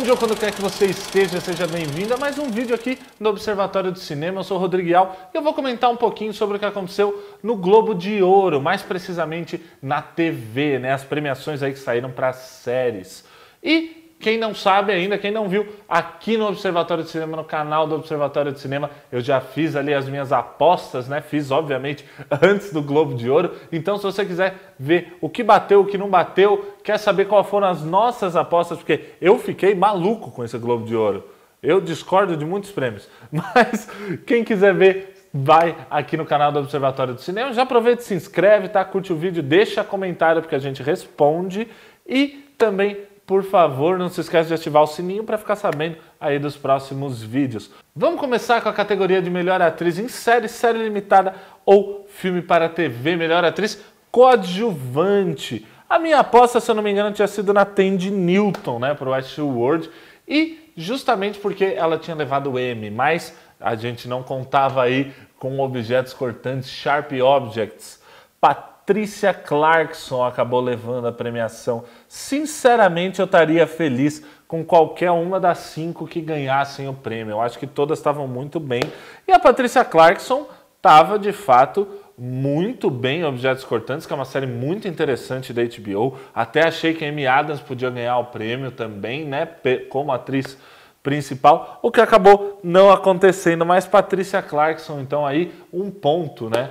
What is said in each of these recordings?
onde ou quando quer que você esteja, seja bem-vindo a mais um vídeo aqui do Observatório do Cinema. Eu sou o Rodrigo Al e eu vou comentar um pouquinho sobre o que aconteceu no Globo de Ouro, mais precisamente na TV, né? As premiações aí que saíram para séries. E quem não sabe ainda, quem não viu, aqui no Observatório de Cinema, no canal do Observatório de Cinema, eu já fiz ali as minhas apostas, né? Fiz, obviamente, antes do Globo de Ouro. Então, se você quiser ver o que bateu, o que não bateu, quer saber qual foram as nossas apostas, porque eu fiquei maluco com esse Globo de Ouro. Eu discordo de muitos prêmios, mas quem quiser ver vai aqui no canal do Observatório do Cinema. Já aproveita, se inscreve, tá? Curte o vídeo, deixa comentário porque a gente responde e também por favor, não se esqueça de ativar o sininho para ficar sabendo aí dos próximos vídeos. Vamos começar com a categoria de melhor atriz em série, série limitada ou filme para TV, melhor atriz coadjuvante. A minha aposta, se eu não me engano, tinha sido na Tandy Newton, né, para o Westworld, e justamente porque ela tinha levado o M, mas a gente não contava aí com objetos cortantes Sharp Objects. Pat Patrícia Clarkson acabou levando a premiação. Sinceramente, eu estaria feliz com qualquer uma das cinco que ganhassem o prêmio. Eu acho que todas estavam muito bem. E a Patrícia Clarkson estava, de fato, muito bem Objetos Cortantes, que é uma série muito interessante da HBO. Até achei que a Amy Adams podia ganhar o prêmio também, né? Como atriz principal, o que acabou não acontecendo. Mas Patrícia Clarkson, então, aí, um ponto, né?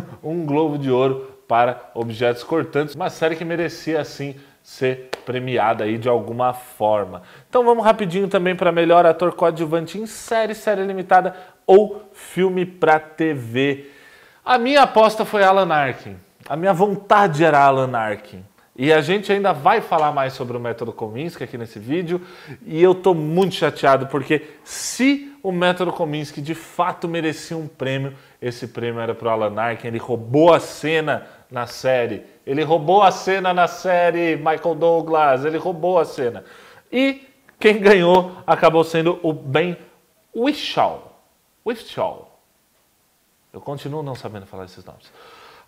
um Globo de Ouro para objetos cortantes, uma série que merecia assim ser premiada aí de alguma forma. Então vamos rapidinho também para melhor ator coadjuvante em série, série limitada ou filme para TV. A minha aposta foi Alan Arkin. A minha vontade era Alan Arkin. E a gente ainda vai falar mais sobre o método Kominsky aqui nesse vídeo, e eu tô muito chateado porque se o método Kominsky de fato merecia um prêmio, esse prêmio era para o Alan Arkin, ele roubou a cena na série, ele roubou a cena na série Michael Douglas, ele roubou a cena. E quem ganhou acabou sendo o Ben Whishaw. Whishaw. Eu continuo não sabendo falar esses nomes.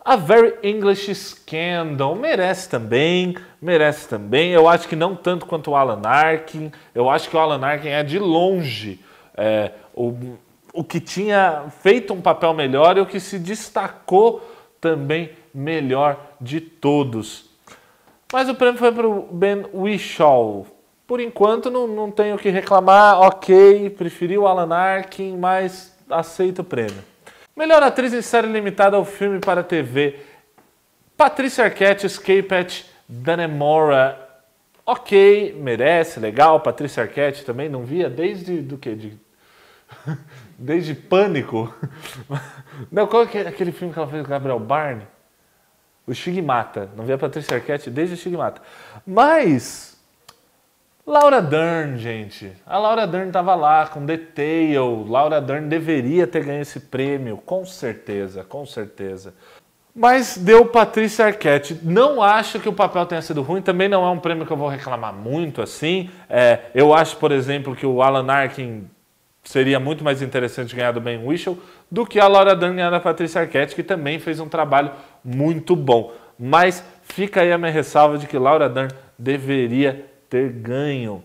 A Very English Scandal merece também, merece também. Eu acho que não tanto quanto o Alan Arkin. Eu acho que o Alan Arkin é de longe é, o, o que tinha feito um papel melhor e o que se destacou também melhor de todos. Mas o prêmio foi para o Ben Whishaw. Por enquanto, não, não tenho o que reclamar. Ok, preferi o Alan Arkin, mas aceito o prêmio. Melhor atriz em série limitada ao filme para TV. Patrícia Arquette, Scarpet, Danemora. Ok, merece, legal. Patrícia Arquette também não via desde do que? De, desde Pânico. Não, qual é aquele filme que ela fez com Gabriel Barney? O estigmata. Não via a Patrícia Arquette desde o estigmata. Mas. Laura Dern, gente. A Laura Dern estava lá com Detail. Laura Dern deveria ter ganho esse prêmio, com certeza, com certeza. Mas deu Patrícia Arquette. Não acho que o papel tenha sido ruim, também não é um prêmio que eu vou reclamar muito assim. É, eu acho, por exemplo, que o Alan Arkin seria muito mais interessante ganhar do Ben Whishaw do que a Laura Dern ganhar da Patrícia Arquette, que também fez um trabalho muito bom. Mas fica aí a minha ressalva de que Laura Dern deveria ter ganho.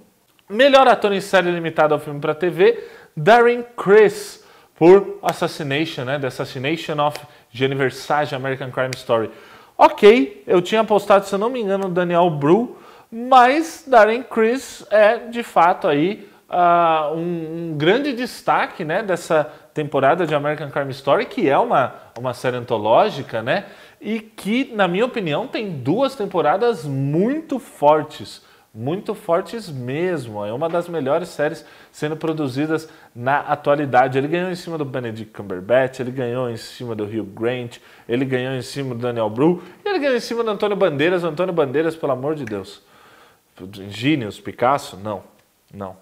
Melhor ator em série limitada ao filme para TV, Darren Criss, por Assassination, né? The Assassination of Jennifer Sage, American Crime Story. Ok, eu tinha apostado, se eu não me engano, Daniel Bru, mas Darren Criss é, de fato, aí uh, um, um, grande destaque né, dessa temporada de American Crime Story, que é uma, uma série antológica, né? E que, na minha opinião, tem duas temporadas muito fortes. Muito fortes mesmo. É uma das melhores séries sendo produzidas na atualidade. Ele ganhou em cima do Benedict Cumberbatch, ele ganhou em cima do Hugh Grant, ele ganhou em cima do Daniel Bru, e ele ganhou em cima do Antônio Bandeiras. Antônio Bandeiras, pelo amor de Deus. Gênios, Picasso? Não, não.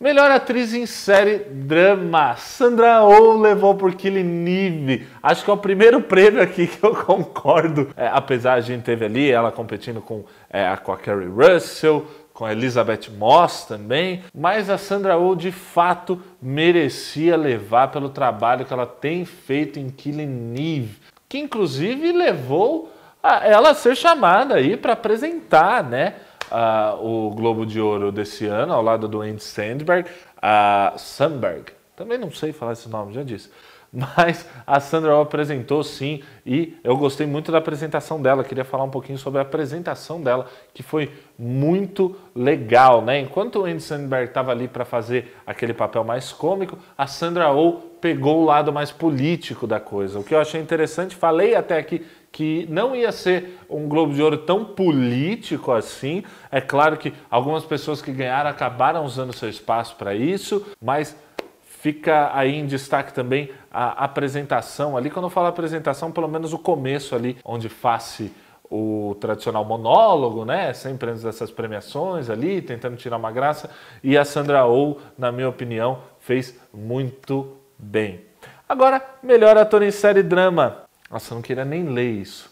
Melhor atriz em série drama. Sandra Oh levou por Killing Eve. Acho que é o primeiro prêmio aqui que eu concordo. É, apesar de a gente teve ali ela competindo com, é, com a Kerry Russell, com a Elizabeth Moss também, mas a Sandra Oh de fato merecia levar pelo trabalho que ela tem feito em Killing Eve, que inclusive levou a ela a ser chamada aí para apresentar, né? uh, o Globo de Ouro desse ano, ao lado do Andy Sandberg, a Sandberg, também não sei falar esse nome, já disse. Mas a Sandra o apresentou sim e eu gostei muito da apresentação dela. Queria falar um pouquinho sobre a apresentação dela, que foi muito legal, né? Enquanto o Andy Sandberg estava ali para fazer aquele papel mais cômico, a Sandra Oh pegou o lado mais político da coisa. O que eu achei interessante, falei até aqui que não ia ser um Globo de Ouro tão político assim. É claro que algumas pessoas que ganharam acabaram usando seu espaço para isso, mas fica aí em destaque também a apresentação ali. Quando eu falo apresentação, pelo menos o começo ali, onde face o tradicional monólogo, né? Sempre antes dessas premiações ali, tentando tirar uma graça. E a Sandra Oh, na minha opinião, fez muito bem. Agora, melhor ator em série drama. Nossa, eu não queria nem ler isso.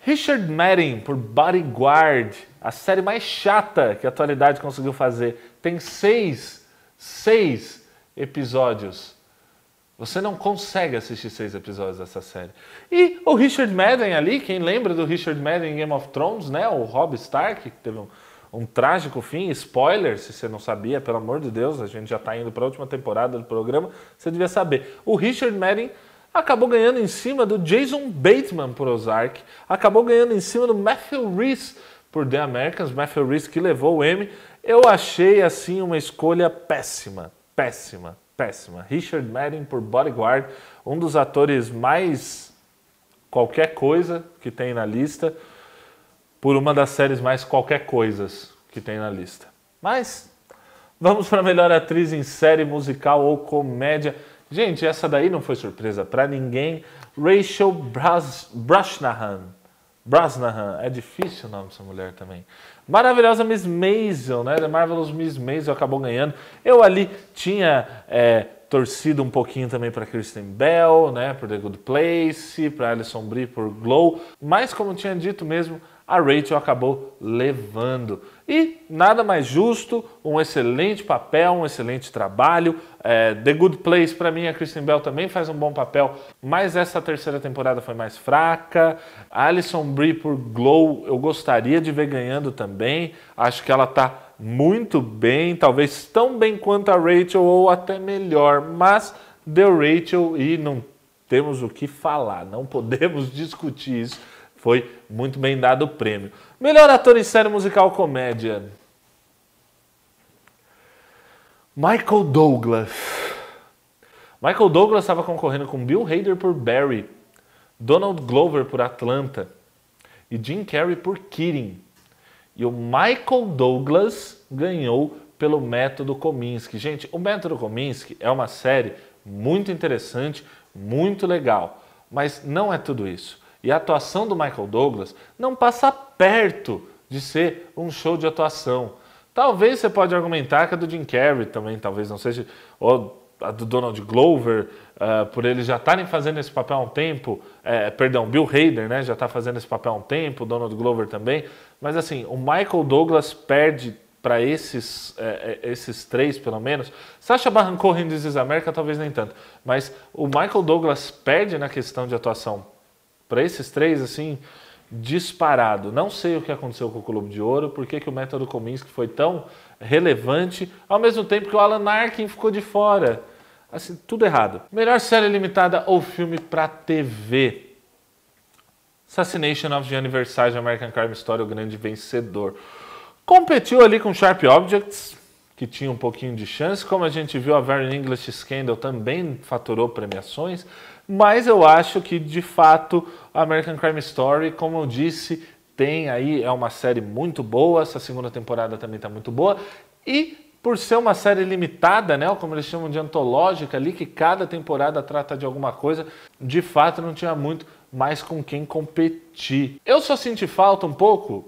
Richard Madden por Bodyguard, a série mais chata que a atualidade conseguiu fazer. Tem seis, seis episódios. Você não consegue assistir seis episódios dessa série. E o Richard Madden ali, quem lembra do Richard Madden em Game of Thrones, né? O Robb Stark, que teve um, um trágico fim. Spoiler, se você não sabia, pelo amor de Deus, a gente já está indo para a última temporada do programa, você devia saber. O Richard Madden acabou ganhando em cima do Jason Bateman por Ozark, acabou ganhando em cima do Matthew Reese por The Americans, Matthew Reese que levou o M. Eu achei assim uma escolha péssima, péssima, péssima. Richard Madden por Bodyguard, um dos atores mais qualquer coisa que tem na lista, por uma das séries mais qualquer coisas que tem na lista. Mas vamos para a melhor atriz em série musical ou comédia. Gente, essa daí não foi surpresa para ninguém. Rachel Brashnahan. Brasnahan, é difícil o nome dessa mulher também. Maravilhosa Miss Maisel, né? The Marvelous Miss Maisel acabou ganhando. Eu ali tinha é, torcido um pouquinho também para Kristen Bell, né? Por The Good Place, para Alison Brie, por Glow. Mas como eu tinha dito mesmo, a Rachel acabou levando. E nada mais justo, um excelente papel, um excelente trabalho. É, The Good Place, para mim, a Kristen Bell também faz um bom papel, mas essa terceira temporada foi mais fraca. Alison Brie por Glow, eu gostaria de ver ganhando também. Acho que ela está muito bem, talvez tão bem quanto a Rachel ou até melhor, mas deu Rachel e não temos o que falar, não podemos discutir isso foi muito bem dado o prêmio. Melhor ator em série musical comédia. Michael Douglas. Michael Douglas estava concorrendo com Bill Hader por Barry, Donald Glover por Atlanta e Jim Carrey por Kidding. E o Michael Douglas ganhou pelo Método Kominsky. Gente, o Método Kominsky é uma série muito interessante, muito legal, mas não é tudo isso. E a atuação do Michael Douglas não passa perto de ser um show de atuação. Talvez você pode argumentar que a do Jim Carrey também, talvez não seja, ou a do Donald Glover, uh, por eles já estarem fazendo esse papel há um tempo, é, perdão, Bill Hader, né, já está fazendo esse papel há um tempo, Donald Glover também, mas assim, o Michael Douglas perde para esses, é, esses três, pelo menos. Sacha Baron Cohen e This America, talvez nem tanto, mas o Michael Douglas perde na questão de atuação para esses três, assim, disparado. Não sei o que aconteceu com o Clube de Ouro, por que o método Kominsky foi tão relevante, ao mesmo tempo que o Alan Arkin ficou de fora. Assim, tudo errado. Melhor série limitada ou filme para TV? Assassination of the Anniversary de American Crime Story, o grande vencedor. Competiu ali com Sharp Objects, que tinha um pouquinho de chance. Como a gente viu, a Very English Scandal também faturou premiações mas eu acho que de fato American Crime Story, como eu disse, tem aí, é uma série muito boa, essa segunda temporada também está muito boa, e por ser uma série limitada, né, como eles chamam de antológica ali, que cada temporada trata de alguma coisa, de fato não tinha muito mais com quem competir. Eu só senti falta um pouco,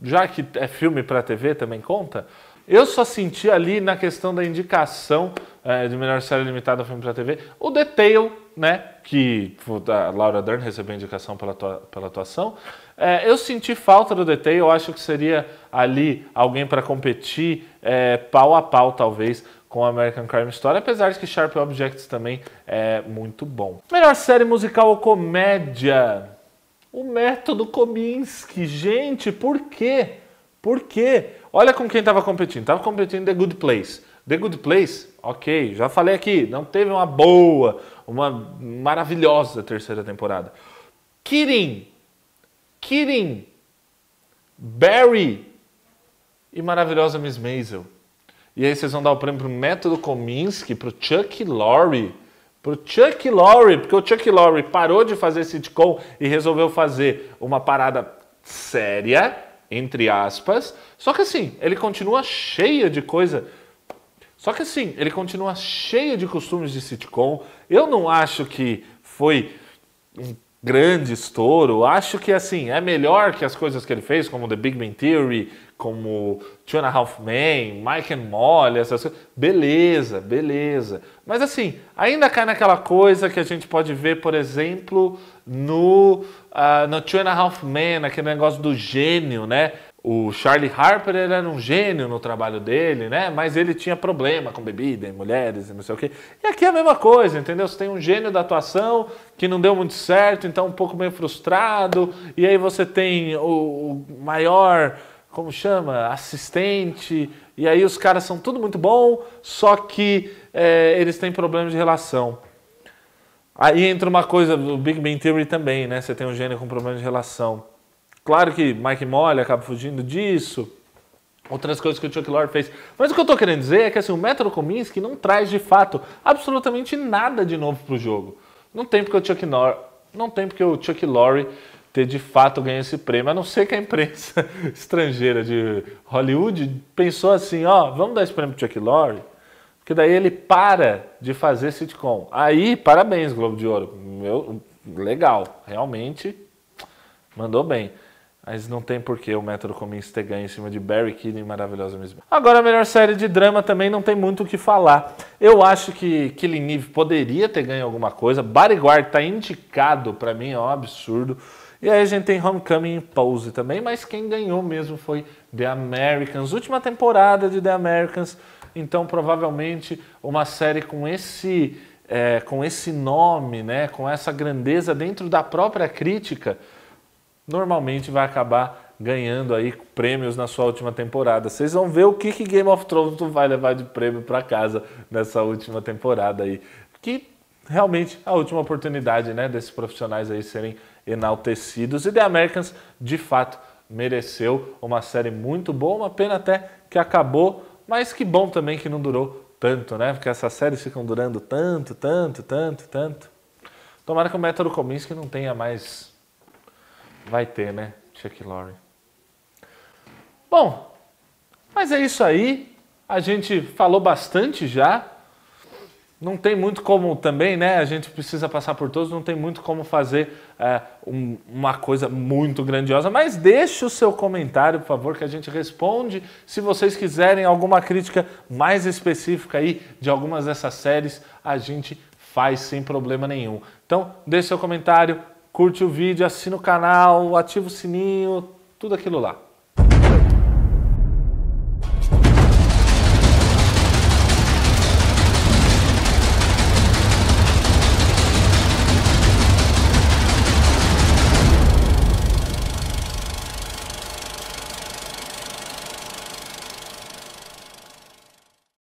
já que é filme para TV também conta, eu só senti ali na questão da indicação é, de melhor série limitada filme para TV, o Detail, né, que a Laura Dern recebeu indicação pela, tua, pela atuação. É, eu senti falta do Detail, eu acho que seria ali alguém para competir é, pau a pau, talvez, com American Crime Story, apesar de que Sharp Objects também é muito bom. Melhor série musical ou comédia? O Método Kominsky. Gente, por quê? Por quê? Olha com quem estava competindo. Estava competindo The Good Place. The Good Place, ok, já falei aqui, não teve uma boa, uma maravilhosa terceira temporada. Kirin, Kirin, Barry e maravilhosa Miss Maisel. E aí vocês vão dar o prêmio para o Método Kominsky, o Chuck Lorre, pro Chuck Lorre, porque o Chuck Lorre parou de fazer sitcom e resolveu fazer uma parada séria entre aspas. Só que assim, ele continua cheia de coisa. Só que assim, ele continua cheia de costumes de sitcom. Eu não acho que foi um grande estouro. Acho que assim é melhor que as coisas que ele fez, como The Big Bang Theory, como Two and a Half Men, Mike and Molly, essas coisas. Beleza, beleza. Mas assim, ainda cai naquela coisa que a gente pode ver, por exemplo, no, uh, no Two and a Half Men, aquele negócio do gênio, né? O Charlie Harper ele era um gênio no trabalho dele, né? Mas ele tinha problema com bebida, e mulheres, e não sei o quê. E aqui é a mesma coisa, entendeu? Você tem um gênio da atuação que não deu muito certo, então um pouco meio frustrado. E aí você tem o, o maior, como chama, assistente. E aí os caras são tudo muito bom, só que é, eles têm problemas de relação. Aí entra uma coisa do Big Bang Theory também, né? Você tem um gênio com problema de relação. Claro que Mike Molly acaba fugindo disso, outras coisas que o Chuck Lorre fez. Mas o que eu estou querendo dizer é que assim, o método Kominsky não traz de fato absolutamente nada de novo para o jogo. Não tem porque o Chuck Lorre, não tem porque o Chuck Lorre ter de fato ganho esse prêmio, a não ser que a imprensa estrangeira de Hollywood pensou assim, ó, vamos dar esse prêmio para Chuck Lorre, porque daí ele para de fazer sitcom. Aí, parabéns Globo de Ouro, Meu, legal, realmente mandou bem. Mas não tem porquê o método Cummings ter ganho em cima de Barry Keeling, maravilhosa mesmo. Agora, a melhor série de drama também não tem muito o que falar. Eu acho que Killing Eve poderia ter ganho alguma coisa. Bariguard tá indicado, para mim é um absurdo. E aí a gente tem Homecoming e Pose também, mas quem ganhou mesmo foi The Americans. Última temporada de The Americans, então provavelmente uma série com esse, é, com esse nome, né, com essa grandeza dentro da própria crítica normalmente vai acabar ganhando aí prêmios na sua última temporada. Vocês vão ver o que, que Game of Thrones vai levar de prêmio para casa nessa última temporada aí. Que realmente é a última oportunidade, né, desses profissionais aí serem enaltecidos. E The Americans, de fato, mereceu uma série muito boa, uma pena até que acabou, mas que bom também que não durou tanto, né? Porque essas séries ficam durando tanto, tanto, tanto, tanto. Tomara que o método Kominsky não tenha mais Vai ter, né? Chuck Lorre. Bom, mas é isso aí. A gente falou bastante já. Não tem muito como também, né? A gente precisa passar por todos, não tem muito como fazer é, um, uma coisa muito grandiosa. Mas deixe o seu comentário, por favor, que a gente responde. Se vocês quiserem alguma crítica mais específica aí de algumas dessas séries, a gente faz sem problema nenhum. Então, deixe seu comentário, curte o vídeo, assina o canal, ativa o sininho, tudo aquilo lá.